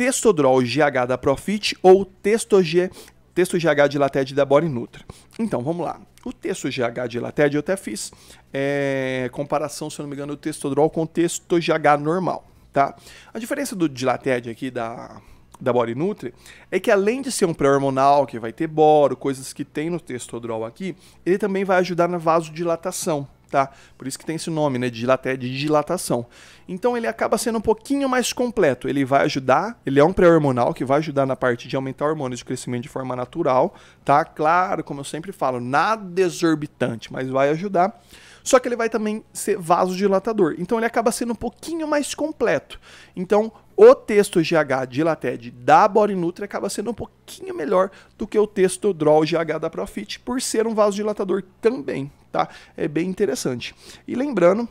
Testodrol GH da Profit ou TestoG, texto GH de Lated da Bora Nutra. Então, vamos lá. O texto GH de Lated eu até fiz é, comparação, se eu não me engano, do Testodrol com o texto GH normal, tá? A diferença do de aqui da da Body Nutri é que além de ser um pré-hormonal, que vai ter boro, coisas que tem no testodrol aqui, ele também vai ajudar na vasodilatação tá? Por isso que tem esse nome, né, de, dilata, é de dilatação. Então ele acaba sendo um pouquinho mais completo. Ele vai ajudar, ele é um pré-hormonal que vai ajudar na parte de aumentar hormônios de crescimento de forma natural, tá? Claro, como eu sempre falo, nada é exorbitante, mas vai ajudar. Só que ele vai também ser vasodilatador. Então ele acaba sendo um pouquinho mais completo. Então, o texto GH Dilated é da Body Nutri acaba sendo um pouquinho melhor do que o texto Drol GH da Profit, por ser um vasodilatador também, tá? É bem interessante. E lembrando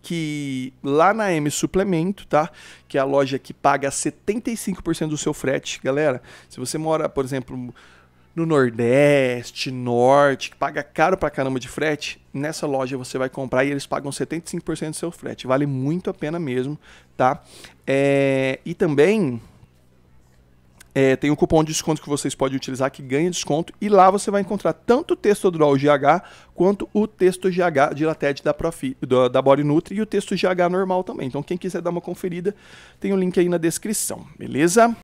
que lá na M Suplemento, tá? Que é a loja que paga 75% do seu frete, galera. Se você mora, por exemplo, no Nordeste, Norte, que paga caro pra caramba de frete, nessa loja você vai comprar e eles pagam 75% do seu frete. Vale muito a pena mesmo, tá? É... E também é, tem um cupom de desconto que vocês podem utilizar que ganha desconto e lá você vai encontrar tanto o texto do GH quanto o texto GH de Lated da, Profi, da, da Body Nutri e o texto GH normal também. Então quem quiser dar uma conferida, tem o um link aí na descrição, beleza?